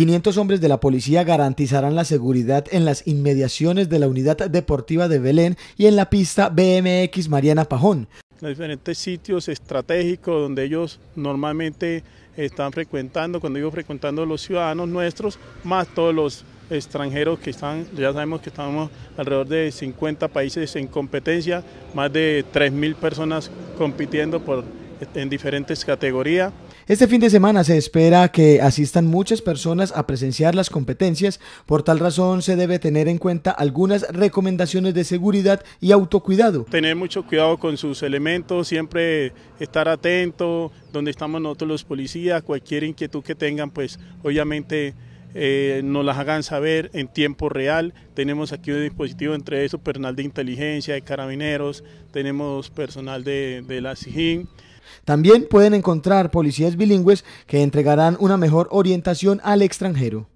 500 hombres de la policía garantizarán la seguridad en las inmediaciones de la unidad deportiva de Belén y en la pista BMX Mariana Pajón. Los diferentes sitios estratégicos donde ellos normalmente están frecuentando, cuando digo frecuentando los ciudadanos nuestros, más todos los extranjeros que están, ya sabemos que estamos alrededor de 50 países en competencia, más de 3.000 personas compitiendo por en diferentes categorías. Este fin de semana se espera que asistan muchas personas a presenciar las competencias, por tal razón se debe tener en cuenta algunas recomendaciones de seguridad y autocuidado. Tener mucho cuidado con sus elementos, siempre estar atento, donde estamos nosotros los policías, cualquier inquietud que tengan, pues obviamente eh, nos las hagan saber en tiempo real. Tenemos aquí un dispositivo entre eso, personal de inteligencia, de carabineros, tenemos personal de, de la SIGIN. También pueden encontrar policías bilingües que entregarán una mejor orientación al extranjero.